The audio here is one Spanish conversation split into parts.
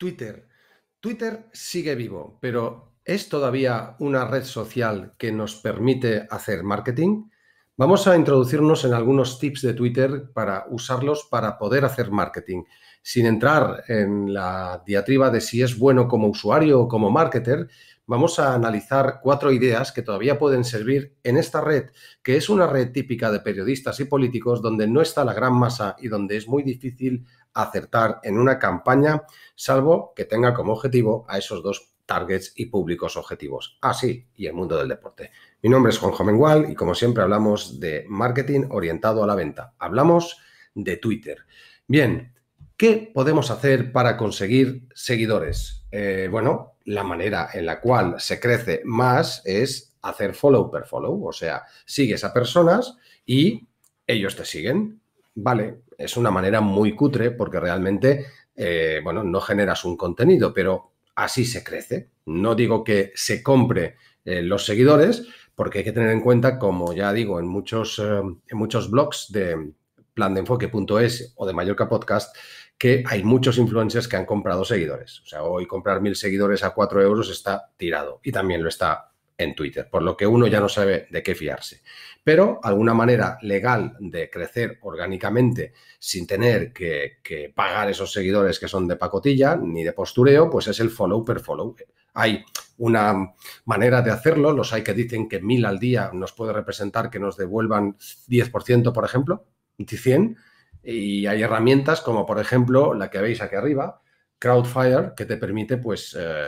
Twitter. Twitter sigue vivo, pero ¿es todavía una red social que nos permite hacer marketing? Vamos a introducirnos en algunos tips de Twitter para usarlos para poder hacer marketing, sin entrar en la diatriba de si es bueno como usuario o como marketer, vamos a analizar cuatro ideas que todavía pueden servir en esta red, que es una red típica de periodistas y políticos donde no está la gran masa y donde es muy difícil acertar en una campaña, salvo que tenga como objetivo a esos dos targets y públicos objetivos. Así, ah, y el mundo del deporte. Mi nombre es Juanjo Mengual y como siempre hablamos de marketing orientado a la venta. Hablamos de Twitter. Bien, ¿qué podemos hacer para conseguir seguidores? Eh, bueno, la manera en la cual se crece más es hacer follow per follow, o sea, sigues a personas y ellos te siguen. Vale, es una manera muy cutre porque realmente, eh, bueno, no generas un contenido, pero así se crece. No digo que se compre eh, los seguidores, porque hay que tener en cuenta, como ya digo, en muchos, eh, en muchos blogs de, landenfoque.es o de Mallorca Podcast, que hay muchos influencers que han comprado seguidores. O sea, hoy comprar mil seguidores a cuatro euros está tirado y también lo está en Twitter, por lo que uno ya no sabe de qué fiarse. Pero alguna manera legal de crecer orgánicamente sin tener que, que pagar esos seguidores que son de pacotilla ni de postureo, pues es el follow per follow. Hay una manera de hacerlo, los hay que dicen que mil al día nos puede representar que nos devuelvan 10%, por ejemplo, y hay herramientas como por ejemplo la que veis aquí arriba, Crowdfire, que te permite pues eh,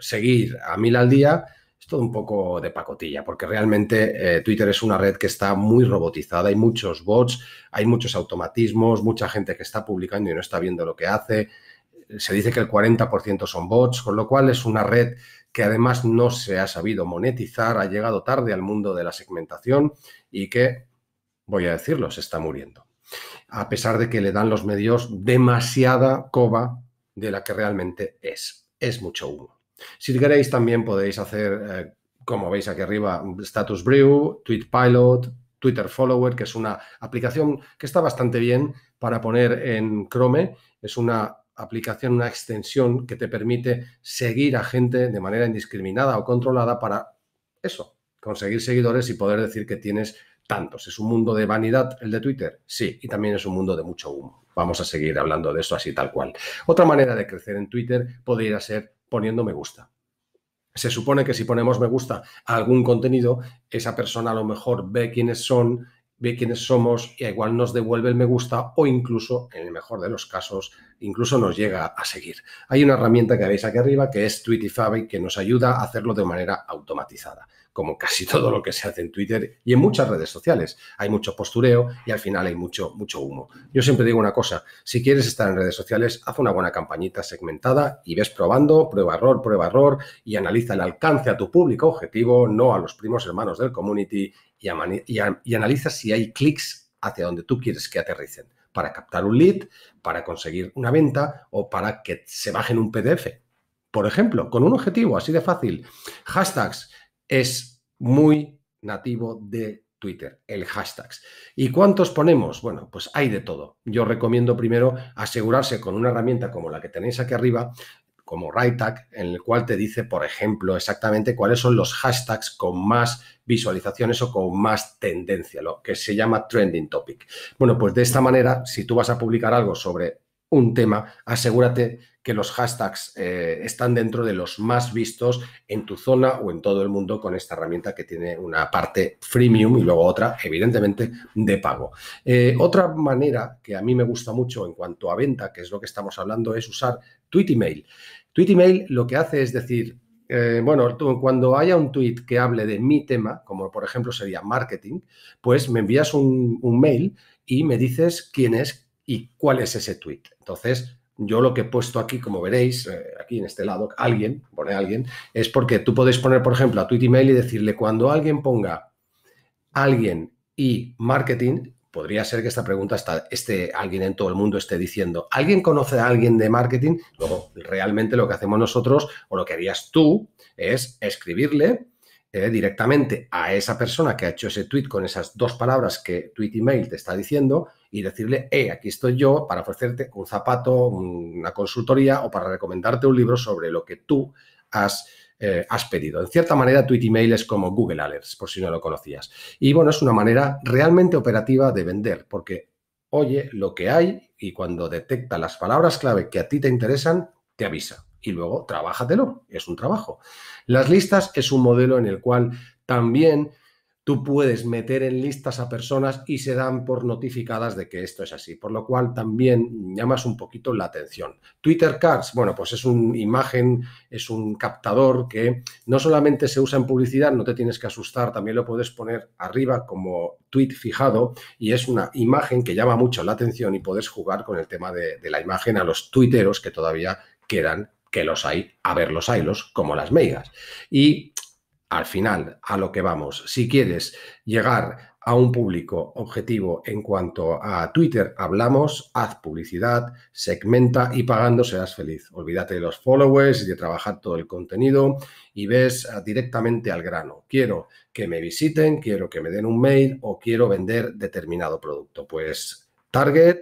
seguir a mil al día. Es todo un poco de pacotilla, porque realmente eh, Twitter es una red que está muy robotizada, hay muchos bots, hay muchos automatismos, mucha gente que está publicando y no está viendo lo que hace. Se dice que el 40% son bots, con lo cual es una red que además no se ha sabido monetizar, ha llegado tarde al mundo de la segmentación y que voy a decirlo, se está muriendo. A pesar de que le dan los medios demasiada coba de la que realmente es. Es mucho humo. Si queréis, también podéis hacer, eh, como veis aquí arriba, Status Brew, Tweet Pilot, Twitter Follower, que es una aplicación que está bastante bien para poner en Chrome. Es una aplicación, una extensión que te permite seguir a gente de manera indiscriminada o controlada para eso, conseguir seguidores y poder decir que tienes tantos. ¿Es un mundo de vanidad el de Twitter? Sí, y también es un mundo de mucho humo. Vamos a seguir hablando de eso así tal cual. Otra manera de crecer en Twitter podría ser poniendo me gusta. Se supone que si ponemos me gusta a algún contenido, esa persona a lo mejor ve quiénes son, ve quiénes somos y a igual nos devuelve el me gusta o incluso, en el mejor de los casos, incluso nos llega a seguir. Hay una herramienta que veis aquí arriba que es Tweetify que nos ayuda a hacerlo de manera automatizada como casi todo lo que se hace en Twitter y en muchas redes sociales. Hay mucho postureo y al final hay mucho, mucho humo. Yo siempre digo una cosa, si quieres estar en redes sociales, haz una buena campañita segmentada y ves probando, prueba error, prueba error y analiza el alcance a tu público objetivo, no a los primos hermanos del community y, y analiza si hay clics hacia donde tú quieres que aterricen para captar un lead, para conseguir una venta o para que se bajen un PDF. Por ejemplo, con un objetivo así de fácil. Hashtags, es muy nativo de Twitter, el hashtags. ¿Y cuántos ponemos? Bueno, pues hay de todo. Yo recomiendo primero asegurarse con una herramienta como la que tenéis aquí arriba, como RightTag, en el cual te dice, por ejemplo, exactamente cuáles son los hashtags con más visualizaciones o con más tendencia, lo que se llama trending topic. Bueno, pues de esta manera, si tú vas a publicar algo sobre un tema, asegúrate que los hashtags eh, están dentro de los más vistos en tu zona o en todo el mundo con esta herramienta que tiene una parte freemium y luego otra, evidentemente, de pago. Eh, otra manera que a mí me gusta mucho en cuanto a venta, que es lo que estamos hablando, es usar tweet email. Tweet email lo que hace es decir, eh, bueno, cuando haya un tweet que hable de mi tema, como por ejemplo sería marketing, pues me envías un, un mail y me dices quién es y cuál es ese tweet. Entonces, yo lo que he puesto aquí, como veréis, eh, aquí en este lado, alguien, pone alguien, es porque tú podéis poner, por ejemplo, a tweet email y decirle cuando alguien ponga alguien y marketing, podría ser que esta pregunta está, este, alguien en todo el mundo esté diciendo, ¿alguien conoce a alguien de marketing? Luego, realmente lo que hacemos nosotros o lo que harías tú es escribirle eh, directamente a esa persona que ha hecho ese tweet con esas dos palabras que tweet email te está diciendo y decirle, eh, aquí estoy yo para ofrecerte un zapato, una consultoría o para recomendarte un libro sobre lo que tú has, eh, has pedido. En cierta manera, tweet email es como Google Alerts, por si no lo conocías. Y bueno, es una manera realmente operativa de vender, porque oye lo que hay y cuando detecta las palabras clave que a ti te interesan, te avisa y luego trabájatelo, es un trabajo. Las listas es un modelo en el cual también tú puedes meter en listas a personas y se dan por notificadas de que esto es así, por lo cual también llamas un poquito la atención. Twitter Cards, bueno, pues es una imagen, es un captador que no solamente se usa en publicidad, no te tienes que asustar, también lo puedes poner arriba como tweet fijado y es una imagen que llama mucho la atención y puedes jugar con el tema de, de la imagen a los tuiteros que todavía quedan que los hay, a ver los hilos como las megas Y al final, a lo que vamos, si quieres llegar a un público objetivo en cuanto a Twitter hablamos, haz publicidad, segmenta y pagando serás feliz. Olvídate de los followers y de trabajar todo el contenido y ves ah, directamente al grano. Quiero que me visiten, quiero que me den un mail o quiero vender determinado producto. Pues Target,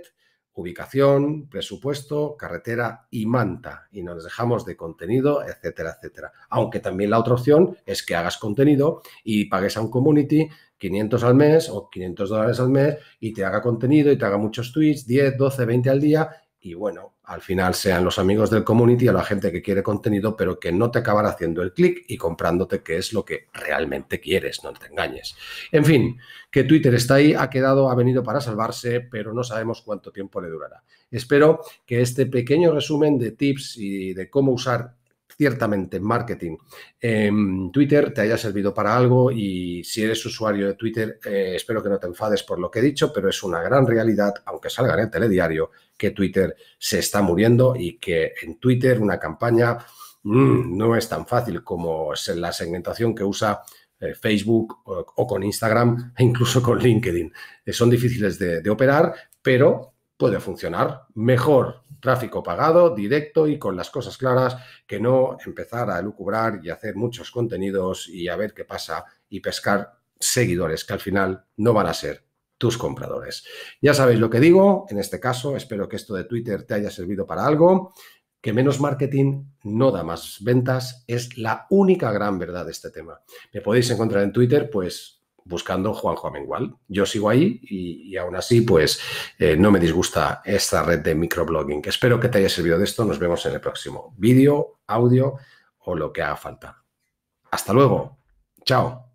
ubicación, presupuesto, carretera y manta. Y nos dejamos de contenido, etcétera, etcétera. Aunque también la otra opción es que hagas contenido y pagues a un community 500 al mes o 500 dólares al mes y te haga contenido y te haga muchos tweets, 10, 12, 20 al día y bueno, al final sean los amigos del community a la gente que quiere contenido, pero que no te acabará haciendo el clic y comprándote que es lo que realmente quieres, no te engañes. En fin, que Twitter está ahí, ha quedado, ha venido para salvarse, pero no sabemos cuánto tiempo le durará. Espero que este pequeño resumen de tips y de cómo usar ciertamente marketing en em, Twitter te haya servido para algo y si eres usuario de Twitter, eh, espero que no te enfades por lo que he dicho, pero es una gran realidad, aunque salga en el telediario, que Twitter se está muriendo y que en Twitter una campaña mm, no es tan fácil como es la segmentación que usa eh, Facebook o, con Instagram e incluso con LinkedIn. Eh, son difíciles de, de operar, pero puede funcionar mejor tráfico pagado, directo y con las cosas claras, que no empezar a lucubrar y hacer muchos contenidos y a ver qué pasa y pescar seguidores que al final no van a ser tus compradores. Ya sabéis lo que digo, en este caso espero que esto de Twitter te haya servido para algo, que menos marketing no da más ventas, es la única gran verdad de este tema. Me podéis encontrar en Twitter, pues buscando Juanjo Amengual. Yo sigo ahí y, aún así, pues eh, no me disgusta esta red de microblogging. Espero que te haya servido de esto. Nos vemos en el próximo vídeo, audio o lo que haga falta. Hasta luego. Chao.